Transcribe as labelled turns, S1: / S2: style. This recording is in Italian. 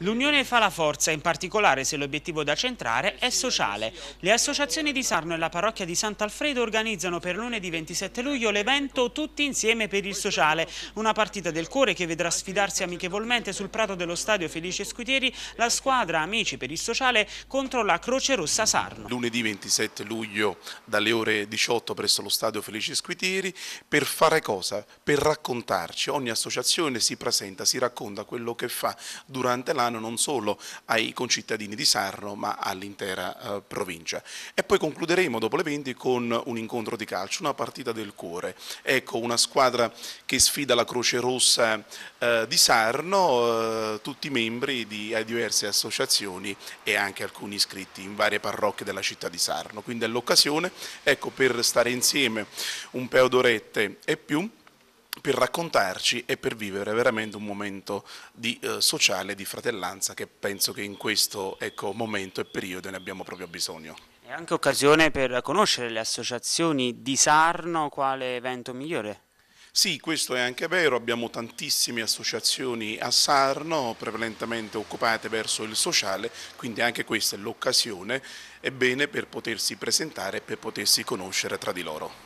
S1: L'unione fa la forza, in particolare se l'obiettivo da centrare è sociale. Le associazioni di Sarno e la parrocchia di Sant'Alfredo organizzano per lunedì 27 luglio l'evento Tutti insieme per il sociale, una partita del cuore che vedrà sfidarsi amichevolmente sul prato dello stadio Felice Scudieri la squadra Amici per il sociale contro la Croce Rossa Sarno.
S2: Lunedì 27 luglio dalle ore 18 presso lo stadio Felice Squitieri per fare cosa? Per raccontarci, ogni associazione si presenta, si racconta quello che fa durante l'anno Milano non solo ai concittadini di Sarno ma all'intera eh, provincia. E poi concluderemo dopo le 20 con un incontro di calcio, una partita del cuore. Ecco una squadra che sfida la Croce Rossa eh, di Sarno, eh, tutti membri di eh, diverse associazioni e anche alcuni iscritti in varie parrocchie della città di Sarno. Quindi è l'occasione ecco, per stare insieme un paio d'orette e più per raccontarci e per vivere veramente un momento di, eh, sociale di fratellanza che penso che in questo ecco, momento e periodo ne abbiamo proprio
S1: bisogno. E anche occasione per conoscere le associazioni di Sarno, quale evento migliore? Sì, questo è anche vero, abbiamo tantissime associazioni a Sarno,
S2: prevalentemente occupate verso il sociale, quindi anche questa è l'occasione, è
S1: per potersi presentare e per potersi conoscere tra di loro.